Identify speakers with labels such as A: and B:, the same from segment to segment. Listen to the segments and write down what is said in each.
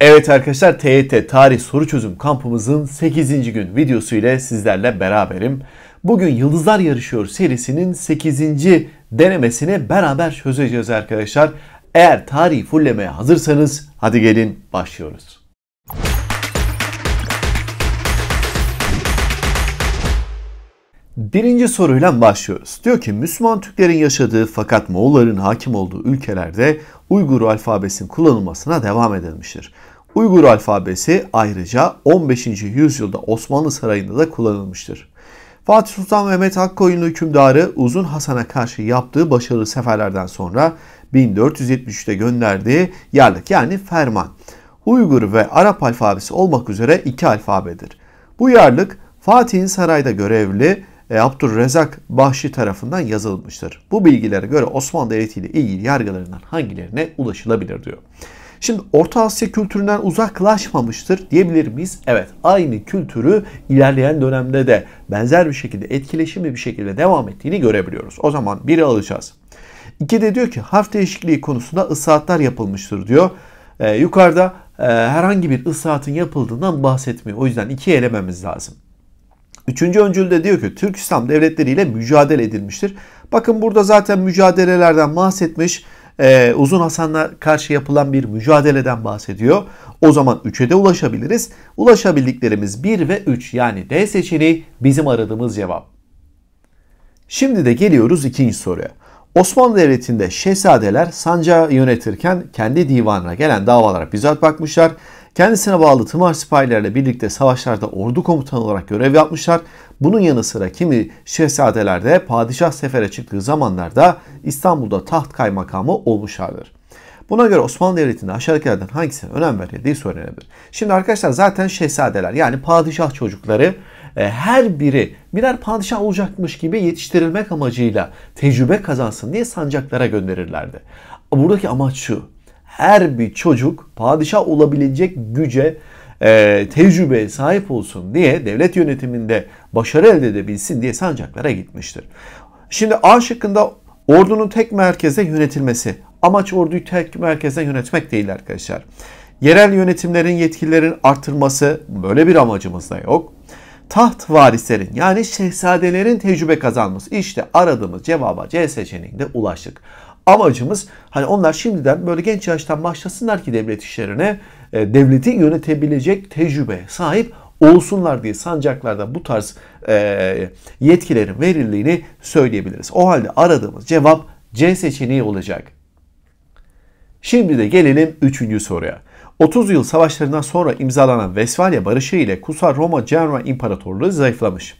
A: Evet arkadaşlar TYT Tarih Soru Çözüm kampımızın 8. gün videosu ile sizlerle beraberim. Bugün Yıldızlar Yarışıyor serisinin 8. denemesini beraber çözeceğiz arkadaşlar. Eğer tarihi fullemeye hazırsanız hadi gelin başlıyoruz. Birinci soruyla başlıyoruz. Diyor ki Müslüman Türklerin yaşadığı fakat Moğolların hakim olduğu ülkelerde Uygur alfabesinin kullanılmasına devam edilmiştir. Uygur alfabesi ayrıca 15. yüzyılda Osmanlı Sarayı'nda da kullanılmıştır. Fatih Sultan Mehmet Hakkoyunlu hükümdarı Uzun Hasan'a karşı yaptığı başarılı seferlerden sonra 1473'te gönderdiği yerlik yani ferman. Uygur ve Arap alfabesi olmak üzere iki alfabedir. Bu yarlık Fatih'in sarayda görevli e, Abdurrezak Bahşi tarafından yazılmıştır. Bu bilgilere göre Osmanlı Devleti ile ilgili yargılarından hangilerine ulaşılabilir diyor. Şimdi Orta Asya kültüründen uzaklaşmamıştır diyebilir miyiz? Evet aynı kültürü ilerleyen dönemde de benzer bir şekilde etkileşimli bir şekilde devam ettiğini görebiliyoruz. O zaman biri alacağız. İki de diyor ki harf değişikliği konusunda ıslahatlar yapılmıştır diyor. Ee, yukarıda e, herhangi bir ıslahatın yapıldığından bahsetmiyor. O yüzden iki elememiz lazım. Üçüncü öncülde diyor ki Türk İslam devletleriyle mücadele edilmiştir. Bakın burada zaten mücadelelerden bahsetmiş. Ee, Uzun Hasan'la karşı yapılan bir mücadeleden bahsediyor. O zaman 3'e de ulaşabiliriz. Ulaşabildiklerimiz 1 ve 3 yani D seçeneği bizim aradığımız cevap. Şimdi de geliyoruz ikinci soruya. Osmanlı Devleti'nde şehzadeler sancağı yönetirken kendi divanına gelen davalara bizzat bakmışlar. Kendisine bağlı tımar sipahilerle birlikte savaşlarda ordu komutanı olarak görev yapmışlar. Bunun yanı sıra kimi şehzadeler de padişah sefere çıktığı zamanlarda İstanbul'da taht kaymakamı olmuşlardır. Buna göre Osmanlı Devleti'nde aşağıdakilerden hangisine önem verildiği söylenebilir. Şimdi arkadaşlar zaten şehzadeler yani padişah çocukları e, her biri birer padişah olacakmış gibi yetiştirilmek amacıyla tecrübe kazansın diye sancaklara gönderirlerdi. Buradaki amaç şu. Her bir çocuk padişah olabilecek güce, e, tecrübeye sahip olsun diye devlet yönetiminde başarı elde edebilsin diye sancaklara gitmiştir. Şimdi A şıkkında ordunun tek merkeze yönetilmesi. Amaç orduyu tek merkeze yönetmek değil arkadaşlar. Yerel yönetimlerin yetkilerin artırması böyle bir amacımız da yok taht varislerin yani şehzadelerin tecrübe kazanması. İşte aradığımız cevaba C seçeneğinde ulaştık. Amacımız hani onlar şimdiden böyle genç yaştan başlasınlar ki devlet işlerine e, devleti yönetebilecek tecrübe sahip olsunlar diye sancaklarda bu tarz e, yetkilerin verildiğini söyleyebiliriz. O halde aradığımız cevap C seçeneği olacak. Şimdi de gelelim üçüncü soruya. 30 yıl savaşlarından sonra imzalanan Vesvalya Barışı ile Kusar Roma Cerva İmparatorluğu zayıflamış.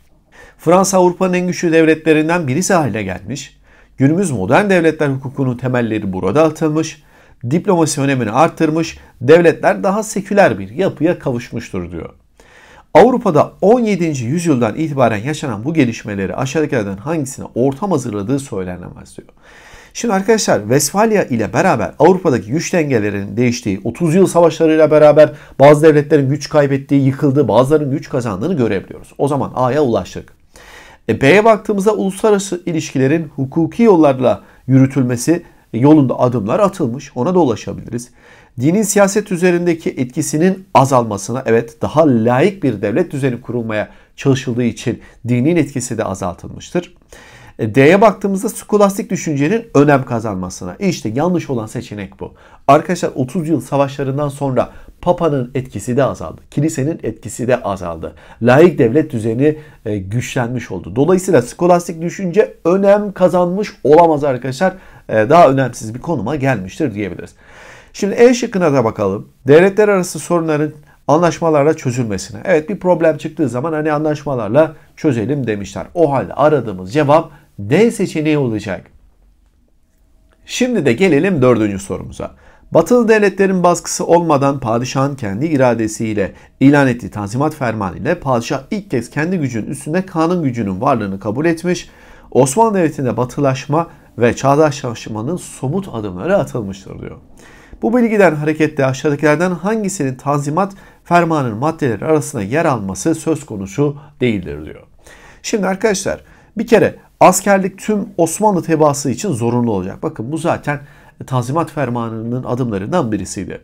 A: Fransa Avrupa'nın en güçlü devletlerinden birisi haline gelmiş. Günümüz modern devletler hukukunun temelleri burada atılmış. Diplomasi önemini arttırmış. Devletler daha seküler bir yapıya kavuşmuştur diyor. Avrupa'da 17. yüzyıldan itibaren yaşanan bu gelişmeleri aşağıdakilerden hangisine ortam hazırladığı söylenemez diyor. Şimdi arkadaşlar Vesfalya ile beraber Avrupa'daki güç dengelerinin değiştiği, 30 yıl savaşlarıyla beraber bazı devletlerin güç kaybettiği, yıkıldığı, bazılarının güç kazandığını görebiliyoruz. O zaman A'ya ulaştık. E, B'ye baktığımızda uluslararası ilişkilerin hukuki yollarla yürütülmesi yolunda adımlar atılmış. Ona da ulaşabiliriz. Dinin siyaset üzerindeki etkisinin azalmasına evet daha layık bir devlet düzeni kurulmaya çalışıldığı için dinin etkisi de azaltılmıştır. E, D'ye baktığımızda skolastik düşüncenin önem kazanmasına. İşte yanlış olan seçenek bu. Arkadaşlar 30 yıl savaşlarından sonra Papa'nın etkisi de azaldı. Kilisenin etkisi de azaldı. Laik devlet düzeni e, güçlenmiş oldu. Dolayısıyla skolastik düşünce önem kazanmış olamaz arkadaşlar. E, daha önemsiz bir konuma gelmiştir diyebiliriz. Şimdi E şıkkına da bakalım. Devletler arası sorunların anlaşmalarla çözülmesine. Evet bir problem çıktığı zaman hani anlaşmalarla çözelim demişler. O halde aradığımız cevap D seçeneği olacak. Şimdi de gelelim dördüncü sorumuza. Batılı devletlerin baskısı olmadan padişahın kendi iradesiyle ilan ettiği tanzimat fermanı ile padişah ilk kez kendi gücünün üstünde kanun gücünün varlığını kabul etmiş. Osmanlı Devleti'nde batılaşma ve çağdaşlaşmanın somut adımları atılmıştır diyor. Bu bilgiden hareketle aşağıdakilerden hangisinin tanzimat fermanının maddeleri arasında yer alması söz konusu değildir diyor. Şimdi arkadaşlar bir kere Askerlik tüm Osmanlı tebaası için zorunlu olacak. Bakın bu zaten Tanzimat Fermanı'nın adımlarından birisiydi.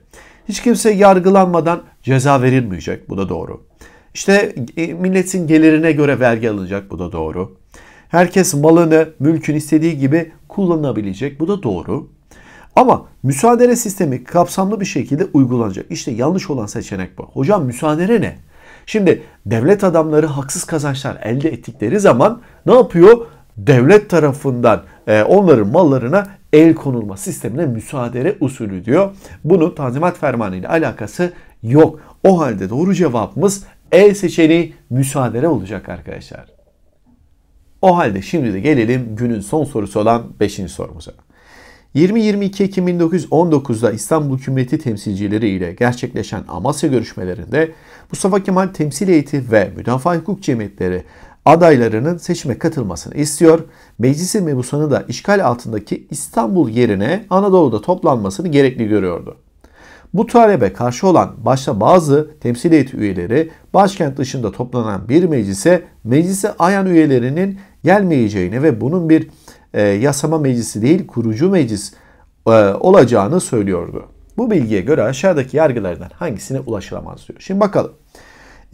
A: Hiç kimse yargılanmadan ceza verilmeyecek. Bu da doğru. İşte e, milletin gelirine göre vergi alınacak. Bu da doğru. Herkes malını, mülkün istediği gibi kullanabilecek. Bu da doğru. Ama müsaadele sistemi kapsamlı bir şekilde uygulanacak. İşte yanlış olan seçenek bu. Hocam müsaadele ne? Şimdi devlet adamları haksız kazançlar elde ettikleri zaman ne yapıyor? devlet tarafından e, onların mallarına el konulma sistemine müsaade usulü diyor. Bunun tanzimat fermanı ile alakası yok. O halde doğru cevabımız E seçeneği müsaade olacak arkadaşlar. O halde şimdi de gelelim günün son sorusu olan 5. sorumuza. 20-22 Ekim 1919'da İstanbul hükümeti temsilcileri ile gerçekleşen Amasya görüşmelerinde Mustafa Kemal temsil heyeti ve müdafaa hukuk cemiyetleri adaylarının seçime katılmasını istiyor. Meclisin mebusanı da işgal altındaki İstanbul yerine Anadolu'da toplanmasını gerekli görüyordu. Bu talebe karşı olan başta bazı temsil heyeti üyeleri başkent dışında toplanan bir meclise meclise ayan üyelerinin gelmeyeceğine ve bunun bir e, yasama meclisi değil kurucu meclis e, olacağını söylüyordu. Bu bilgiye göre aşağıdaki yargılardan hangisine ulaşılamaz diyor. Şimdi bakalım.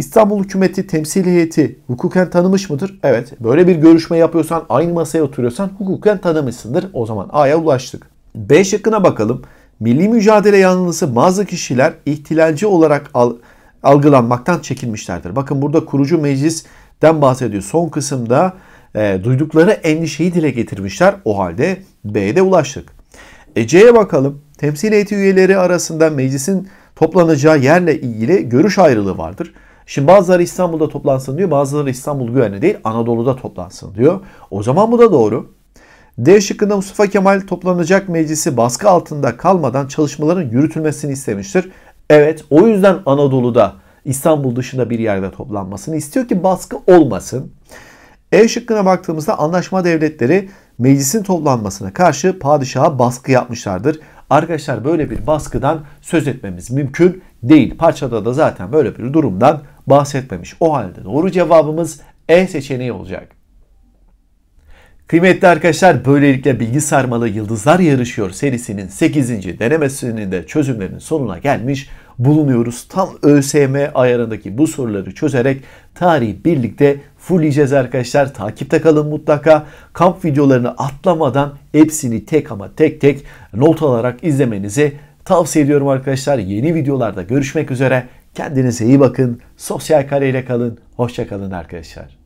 A: İstanbul hükümeti temsil heyeti hukuken tanımış mıdır? Evet. Böyle bir görüşme yapıyorsan, aynı masaya oturuyorsan hukuken tanımışsındır. O zaman A'ya ulaştık. B şıkkına bakalım. Milli mücadele yanlısı bazı kişiler ihtilalci olarak al, algılanmaktan çekinmişlerdir. Bakın burada kurucu meclisten bahsediyor. Son kısımda e, duydukları endişeyi dile getirmişler. O halde B'ye de ulaştık. E, C'ye bakalım. Temsil heyeti üyeleri arasında meclisin toplanacağı yerle ilgili görüş ayrılığı vardır. Şimdi bazıları İstanbul'da toplansın diyor. Bazıları İstanbul güvenli değil. Anadolu'da toplansın diyor. O zaman bu da doğru. D şıkkında Mustafa Kemal toplanacak meclisi baskı altında kalmadan çalışmaların yürütülmesini istemiştir. Evet o yüzden Anadolu'da İstanbul dışında bir yerde toplanmasını istiyor ki baskı olmasın. E şıkkına baktığımızda anlaşma devletleri meclisin toplanmasına karşı padişaha baskı yapmışlardır. Arkadaşlar böyle bir baskıdan söz etmemiz mümkün değil. Parçada da zaten böyle bir durumdan bahsetmemiş. O halde doğru cevabımız E seçeneği olacak. Kıymetli arkadaşlar böylelikle Bilgi Sarmalı Yıldızlar Yarışıyor serisinin 8. denemesinin de çözümlerinin sonuna gelmiş bulunuyoruz. Tam ÖSM ayarındaki bu soruları çözerek tarihi birlikte fulleyeceğiz arkadaşlar. Takipte kalın mutlaka. Kamp videolarını atlamadan hepsini tek ama tek tek not alarak izlemenizi tavsiye ediyorum arkadaşlar. Yeni videolarda görüşmek üzere. Kendinize iyi bakın. Sosyal kareyle kalın. Hoşça kalın arkadaşlar.